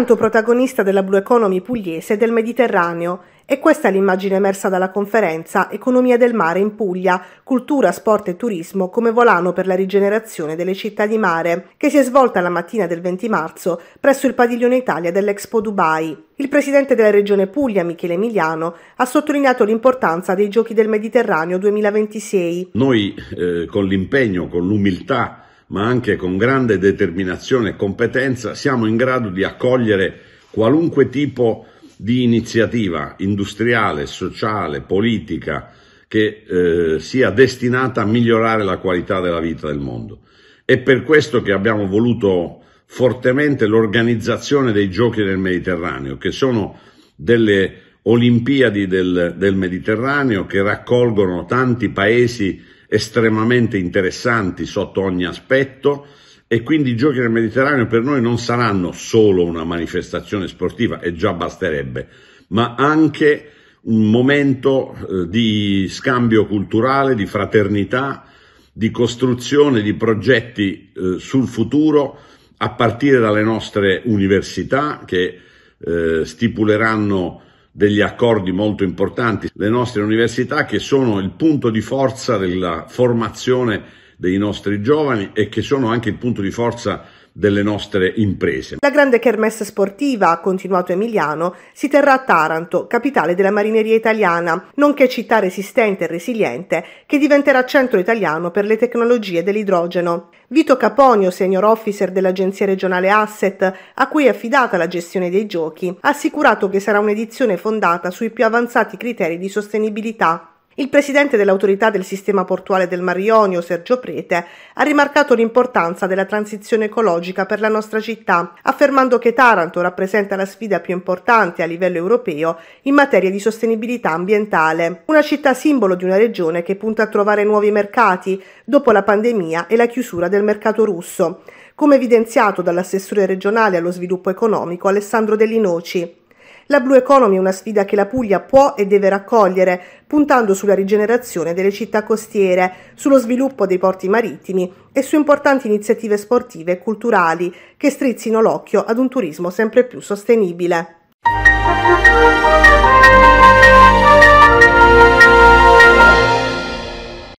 pertanto protagonista della Blue Economy pugliese e del Mediterraneo e questa è l'immagine emersa dalla conferenza Economia del mare in Puglia, cultura, sport e turismo come volano per la rigenerazione delle città di mare, che si è svolta la mattina del 20 marzo presso il padiglione Italia dell'Expo Dubai. Il presidente della regione Puglia, Michele Emiliano, ha sottolineato l'importanza dei Giochi del Mediterraneo 2026. Noi eh, con l'impegno, con l'umiltà ma anche con grande determinazione e competenza siamo in grado di accogliere qualunque tipo di iniziativa industriale, sociale, politica che eh, sia destinata a migliorare la qualità della vita del mondo. È per questo che abbiamo voluto fortemente l'organizzazione dei giochi del Mediterraneo, che sono delle Olimpiadi del, del Mediterraneo che raccolgono tanti paesi estremamente interessanti sotto ogni aspetto e quindi i giochi del Mediterraneo per noi non saranno solo una manifestazione sportiva e già basterebbe, ma anche un momento eh, di scambio culturale, di fraternità, di costruzione di progetti eh, sul futuro a partire dalle nostre università che eh, stipuleranno degli accordi molto importanti, le nostre università che sono il punto di forza della formazione dei nostri giovani e che sono anche il punto di forza delle nostre imprese. La grande kermesse sportiva, ha continuato Emiliano, si terrà a Taranto, capitale della marineria italiana, nonché città resistente e resiliente che diventerà centro italiano per le tecnologie dell'idrogeno. Vito Caponio, senior officer dell'agenzia regionale Asset, a cui è affidata la gestione dei giochi, ha assicurato che sarà un'edizione fondata sui più avanzati criteri di sostenibilità il presidente dell'autorità del sistema portuale del Mar Ionio, Sergio Prete, ha rimarcato l'importanza della transizione ecologica per la nostra città, affermando che Taranto rappresenta la sfida più importante a livello europeo in materia di sostenibilità ambientale. Una città simbolo di una regione che punta a trovare nuovi mercati dopo la pandemia e la chiusura del mercato russo, come evidenziato dall'assessore regionale allo sviluppo economico Alessandro Dell'Inoci. La Blue Economy è una sfida che la Puglia può e deve raccogliere, puntando sulla rigenerazione delle città costiere, sullo sviluppo dei porti marittimi e su importanti iniziative sportive e culturali che strizzino l'occhio ad un turismo sempre più sostenibile.